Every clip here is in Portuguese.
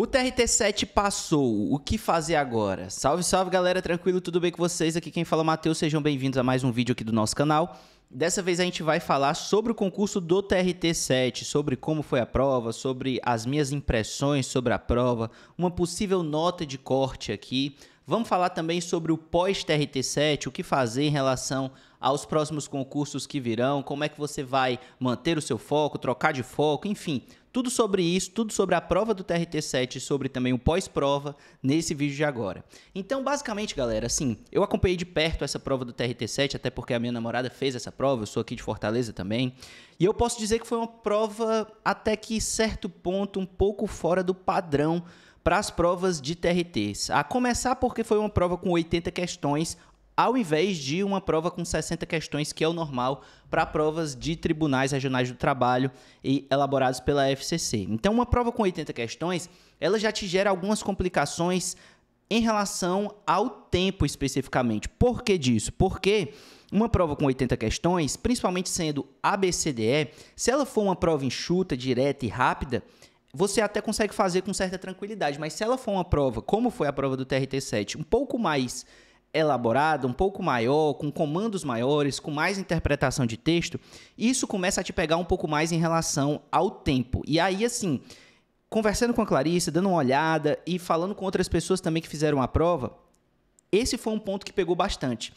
O TRT7 passou, o que fazer agora? Salve, salve galera, tranquilo, tudo bem com vocês? Aqui quem fala é o Matheus, sejam bem-vindos a mais um vídeo aqui do nosso canal. Dessa vez a gente vai falar sobre o concurso do TRT7, sobre como foi a prova, sobre as minhas impressões sobre a prova, uma possível nota de corte aqui, Vamos falar também sobre o pós-TRT7, o que fazer em relação aos próximos concursos que virão, como é que você vai manter o seu foco, trocar de foco, enfim, tudo sobre isso, tudo sobre a prova do TRT7 e sobre também o pós-prova nesse vídeo de agora. Então, basicamente, galera, assim, eu acompanhei de perto essa prova do TRT7, até porque a minha namorada fez essa prova, eu sou aqui de Fortaleza também, e eu posso dizer que foi uma prova até que certo ponto um pouco fora do padrão para as provas de TRTs. A começar porque foi uma prova com 80 questões, ao invés de uma prova com 60 questões, que é o normal para provas de tribunais regionais do trabalho e elaborados pela FCC. Então, uma prova com 80 questões, ela já te gera algumas complicações em relação ao tempo especificamente. Por que disso? Porque uma prova com 80 questões, principalmente sendo ABCDE, se ela for uma prova enxuta, direta e rápida, você até consegue fazer com certa tranquilidade, mas se ela for uma prova, como foi a prova do TRT7, um pouco mais elaborada, um pouco maior, com comandos maiores, com mais interpretação de texto, isso começa a te pegar um pouco mais em relação ao tempo. E aí, assim, conversando com a Clarice, dando uma olhada e falando com outras pessoas também que fizeram a prova, esse foi um ponto que pegou bastante.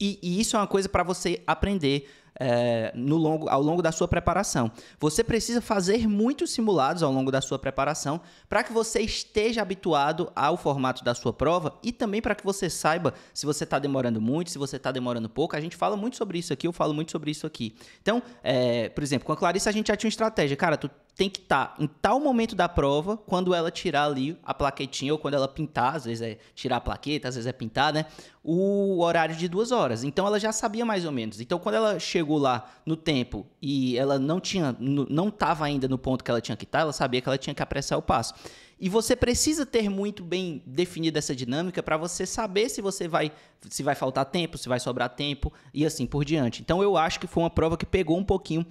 E, e isso é uma coisa para você aprender é, no longo, ao longo da sua preparação. Você precisa fazer muitos simulados ao longo da sua preparação para que você esteja habituado ao formato da sua prova e também para que você saiba se você está demorando muito, se você está demorando pouco. A gente fala muito sobre isso aqui, eu falo muito sobre isso aqui. Então, é, por exemplo, com a Clarissa a gente já tinha uma estratégia. Cara, tu tem que estar tá em tal momento da prova, quando ela tirar ali a plaquetinha, ou quando ela pintar, às vezes é tirar a plaqueta, às vezes é pintar, né? O horário de duas horas. Então ela já sabia mais ou menos. Então quando ela chegou lá no tempo e ela não tinha, não estava ainda no ponto que ela tinha que estar, tá, ela sabia que ela tinha que apressar o passo. E você precisa ter muito bem definida essa dinâmica para você saber se você vai se vai faltar tempo, se vai sobrar tempo e assim por diante. Então eu acho que foi uma prova que pegou um pouquinho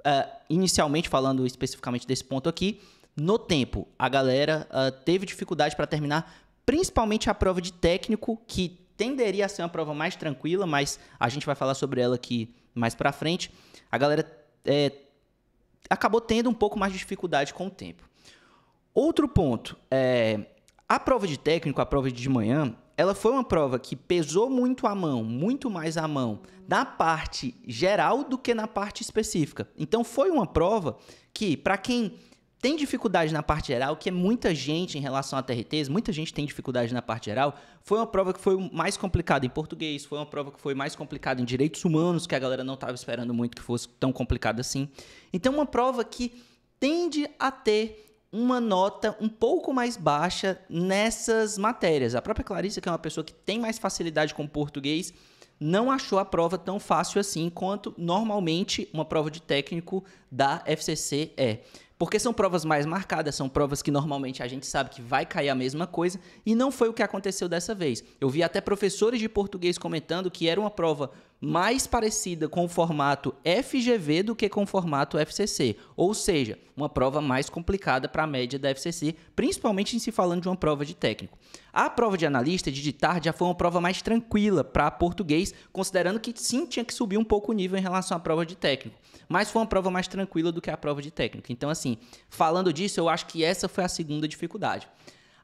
uh, inicialmente falando especificamente desse ponto aqui, no tempo, a galera uh, teve dificuldade para terminar, principalmente a prova de técnico, que tenderia a ser uma prova mais tranquila, mas a gente vai falar sobre ela aqui mais para frente. A galera é, acabou tendo um pouco mais de dificuldade com o tempo. Outro ponto é a prova de técnico, a prova de manhã, ela foi uma prova que pesou muito a mão, muito mais a mão, na parte geral do que na parte específica. Então foi uma prova que, para quem tem dificuldade na parte geral, que é muita gente em relação a TRTs, muita gente tem dificuldade na parte geral. Foi uma prova que foi mais complicada em português, foi uma prova que foi mais complicada em direitos humanos, que a galera não estava esperando muito que fosse tão complicada assim. Então, uma prova que tende a ter uma nota um pouco mais baixa nessas matérias. A própria Clarissa, que é uma pessoa que tem mais facilidade com português, não achou a prova tão fácil assim quanto normalmente uma prova de técnico da FCC é. Porque são provas mais marcadas, são provas que normalmente a gente sabe que vai cair a mesma coisa, e não foi o que aconteceu dessa vez. Eu vi até professores de português comentando que era uma prova mais parecida com o formato FGV do que com o formato FCC, ou seja, uma prova mais complicada para a média da FCC, principalmente em se falando de uma prova de técnico. A prova de analista de ditar já foi uma prova mais tranquila para português, considerando que sim tinha que subir um pouco o nível em relação à prova de técnico, mas foi uma prova mais tranquila do que a prova de técnico. Então, assim, falando disso, eu acho que essa foi a segunda dificuldade.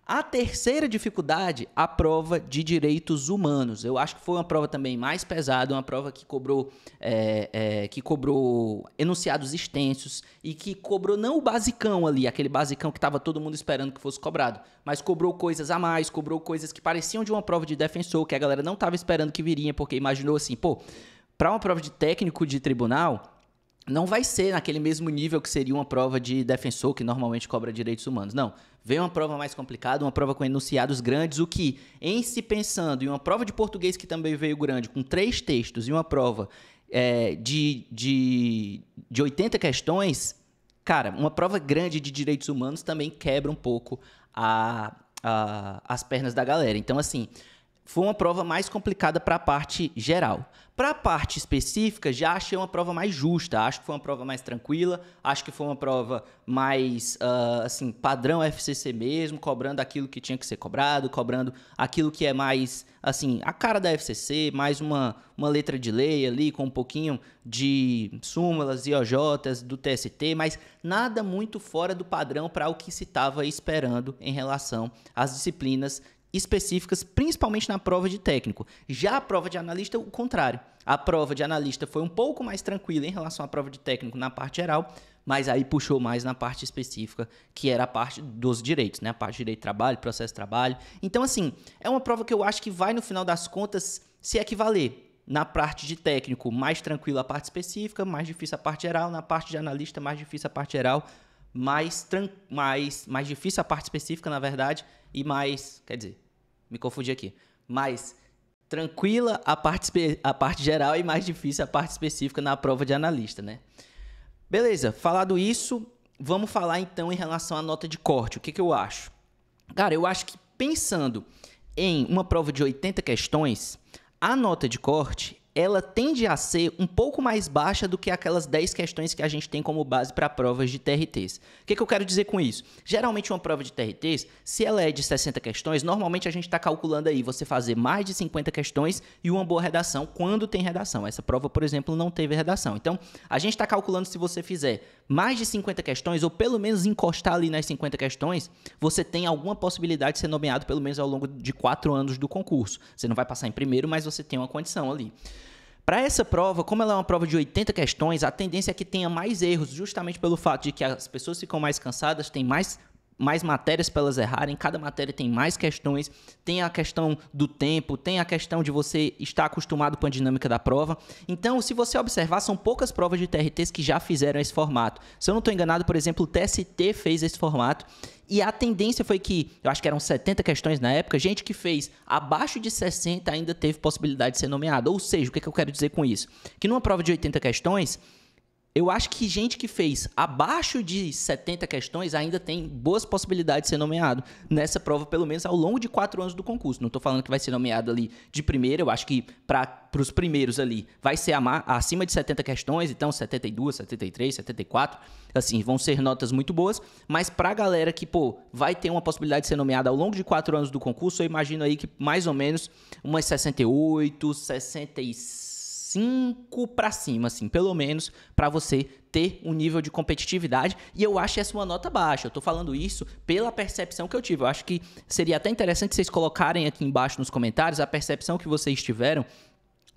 A terceira dificuldade, a prova de direitos humanos. Eu acho que foi uma prova também mais pesada, uma prova que cobrou, é, é, que cobrou enunciados extensos e que cobrou não o basicão ali, aquele basicão que estava todo mundo esperando que fosse cobrado, mas cobrou coisas a mais, cobrou coisas que pareciam de uma prova de defensor, que a galera não estava esperando que viria, porque imaginou assim, pô, para uma prova de técnico de tribunal, não vai ser naquele mesmo nível que seria uma prova de defensor que normalmente cobra direitos humanos. Não. Vem uma prova mais complicada, uma prova com enunciados grandes, o que, em se pensando em uma prova de português que também veio grande, com três textos e uma prova é, de, de, de 80 questões, cara, uma prova grande de direitos humanos também quebra um pouco a, a, as pernas da galera. Então, assim, foi uma prova mais complicada para a parte geral. Para a parte específica, já achei uma prova mais justa. Acho que foi uma prova mais tranquila. Acho que foi uma prova mais, uh, assim, padrão FCC mesmo, cobrando aquilo que tinha que ser cobrado, cobrando aquilo que é mais, assim, a cara da FCC, mais uma, uma letra de lei ali, com um pouquinho de súmulas, IOJs, do TST, mas nada muito fora do padrão para o que se estava esperando em relação às disciplinas específicas, principalmente na prova de técnico. Já a prova de analista, o contrário. A prova de analista foi um pouco mais tranquila em relação à prova de técnico na parte geral, mas aí puxou mais na parte específica, que era a parte dos direitos, né? A parte de direito de trabalho, processo de trabalho. Então, assim, é uma prova que eu acho que vai, no final das contas, se equivaler. Na parte de técnico, mais tranquila a parte específica, mais difícil a parte geral. Na parte de analista, mais difícil a parte geral mais, mais, mais difícil a parte específica, na verdade, e mais, quer dizer, me confundi aqui. mas tranquila a parte, a parte geral e mais difícil a parte específica na prova de analista, né? Beleza, falado isso, vamos falar então em relação à nota de corte. O que, que eu acho? Cara, eu acho que pensando em uma prova de 80 questões, a nota de corte ela tende a ser um pouco mais baixa do que aquelas 10 questões que a gente tem como base para provas de TRTs. O que, que, eu quero dizer com isso? Geralmente, uma prova de TRTs, se ela é de 60 questões, normalmente a gente está calculando aí você fazer mais de 50 questões e uma boa redação quando tem redação. Essa prova, por exemplo, não teve redação. Então, a gente está calculando se você fizer mais de 50 questões, ou pelo menos encostar ali nas 50 questões, você tem alguma possibilidade de ser nomeado pelo menos ao longo de quatro anos do concurso. Você não vai passar em primeiro, mas você tem uma condição ali. Para essa prova, como ela é uma prova de 80 questões, a tendência é que tenha mais erros, justamente pelo fato de que as pessoas ficam mais cansadas, têm mais mais matérias para elas errarem, cada matéria tem mais questões, tem a questão do tempo, tem a questão de você estar acostumado com a dinâmica da prova. Então, se você observar, são poucas provas de TRTs que já fizeram esse formato. Se eu não estou enganado, por exemplo, o TST fez esse formato. E a tendência foi que, eu acho que eram 70 questões na época, gente que fez abaixo de 60 ainda teve possibilidade de ser nomeada. Ou seja, o que, é que eu quero dizer com isso? Que numa prova de 80 questões, eu acho que gente que fez abaixo de 70 questões ainda tem boas possibilidades de ser nomeado nessa prova, pelo menos ao longo de quatro anos do concurso. Não estou falando que vai ser nomeado ali de primeira, eu acho que para os primeiros ali vai ser acima de 70 questões, então 72, 73, 74, assim, vão ser notas muito boas, mas para a galera que, pô, vai ter uma possibilidade de ser nomeada ao longo de quatro anos do concurso, eu imagino aí que mais ou menos umas 68, 66 5 para cima, assim, pelo menos, para você ter um nível de competitividade. E eu acho essa uma nota baixa. Eu tô falando isso pela percepção que eu tive. Eu acho que seria até interessante vocês colocarem aqui embaixo nos comentários a percepção que vocês tiveram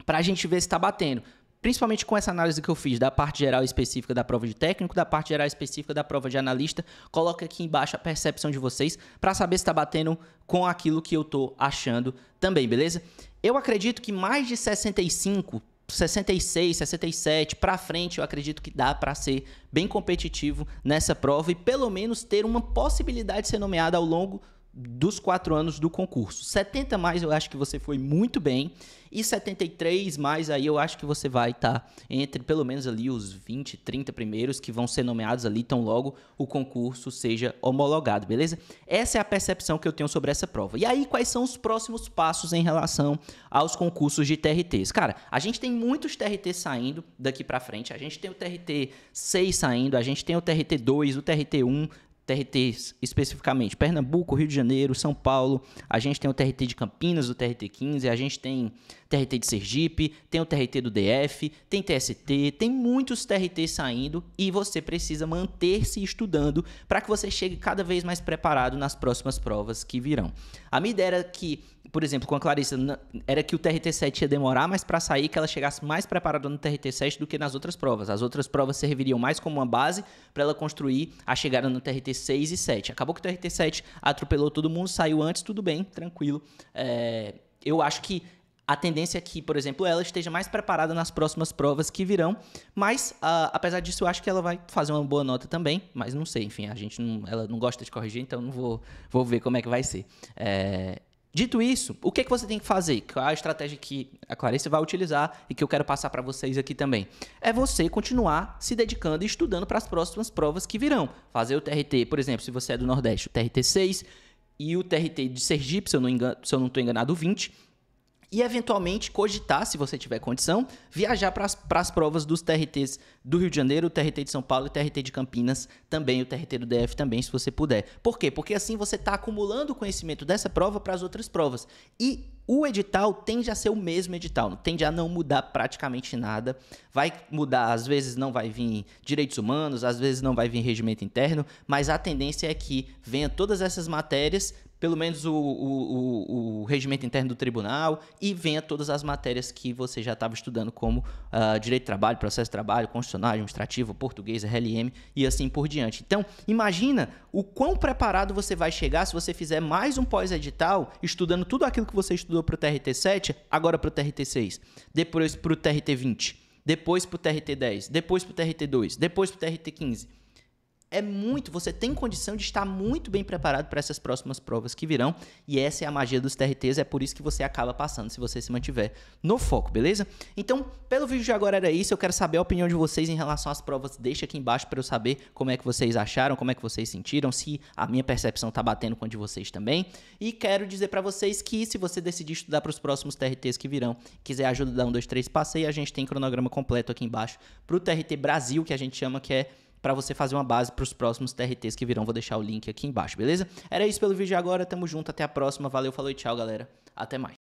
para a gente ver se tá batendo principalmente com essa análise que eu fiz da parte geral específica da prova de técnico, da parte geral específica da prova de analista, coloca aqui embaixo a percepção de vocês para saber se está batendo com aquilo que eu estou achando também, beleza? Eu acredito que mais de 65 66, 67 para frente, eu acredito que dá para ser bem competitivo nessa prova e pelo menos ter uma possibilidade de ser nomeado ao longo dos quatro anos do concurso. 70 mais eu acho que você foi muito bem. E 73 mais aí eu acho que você vai estar tá entre pelo menos ali os 20, 30 primeiros que vão ser nomeados ali tão logo o concurso seja homologado, beleza? Essa é a percepção que eu tenho sobre essa prova. E aí, quais são os próximos passos em relação aos concursos de TRTs? Cara, a gente tem muitos TRTs saindo daqui para frente. A gente tem o TRT 6 saindo, a gente tem o TRT 2, o TRT 1, TRTs especificamente, Pernambuco, Rio de Janeiro, São Paulo, a gente tem o TRT de Campinas, o TRT 15, a gente tem TRT de Sergipe, tem o TRT do DF, tem TST, tem muitos TRTs saindo e você precisa manter-se estudando para que você chegue cada vez mais preparado nas próximas provas que virão. A minha ideia era que por exemplo, com a Clarissa, era que o TRT7 ia demorar mais para sair, que ela chegasse mais preparada no TRT7 do que nas outras provas. As outras provas serviriam mais como uma base para ela construir a chegada no TRT6 e 7. Acabou que o TRT7 atropelou todo mundo, saiu antes, tudo bem, tranquilo. É, eu acho que a tendência é que, por exemplo, ela esteja mais preparada nas próximas provas que virão, mas uh, apesar disso, eu acho que ela vai fazer uma boa nota também, mas não sei, enfim, a gente não, ela não gosta de corrigir, então não vou, vou ver como é que vai ser. É, Dito isso, o que, é que você tem que fazer? Qual a estratégia que a Clarice vai utilizar e que eu quero passar para vocês aqui também? É você continuar se dedicando e estudando para as próximas provas que virão. Fazer o TRT, por exemplo, se você é do Nordeste, o TRT 6 e o TRT de Sergipe, se eu não estou enganado, o 20 e eventualmente cogitar, se você tiver condição, viajar para as provas dos TRTs do Rio de Janeiro, o TRT de São Paulo e o TRT de Campinas também, o TRT do DF também, se você puder. Por quê? Porque assim você está acumulando o conhecimento dessa prova para as outras provas. E o edital tende a ser o mesmo edital, tende a não mudar praticamente nada. Vai mudar, às vezes não vai vir direitos humanos, às vezes não vai vir regimento interno, mas a tendência é que venha todas essas matérias pelo menos o, o, o, o, regimento interno do tribunal e venha todas as matérias que você já estava estudando, como uh, direito de trabalho, processo de trabalho, constitucional, administrativo, português, RLM e assim por diante. Então, imagina o quão preparado você vai chegar se você fizer mais um pós-edital, estudando tudo aquilo que você estudou para o TRT7, agora para o TRT6, depois para o TRT20, depois para o TRT10, depois para o TRT2, depois para o TRT15 é muito, você tem condição de estar muito bem preparado para essas próximas provas que virão, e essa é a magia dos TRTs, é por isso que você acaba passando se você se mantiver no foco, beleza? Então, pelo vídeo de agora era isso, eu quero saber a opinião de vocês em relação às provas, deixa aqui embaixo para eu saber como é que vocês acharam, como é que vocês sentiram, se a minha percepção tá batendo com a de vocês também, e quero dizer para vocês que se você decidir estudar para os próximos TRTs que virão, quiser ajuda da 123 Passei, a gente tem cronograma completo aqui embaixo para o TRT Brasil, que a gente chama que é para você fazer uma base para os próximos TRTs que virão. Vou deixar o link aqui embaixo, beleza? Era isso pelo vídeo agora. Tamo junto, até a próxima. Valeu, falou e tchau, galera. Até mais.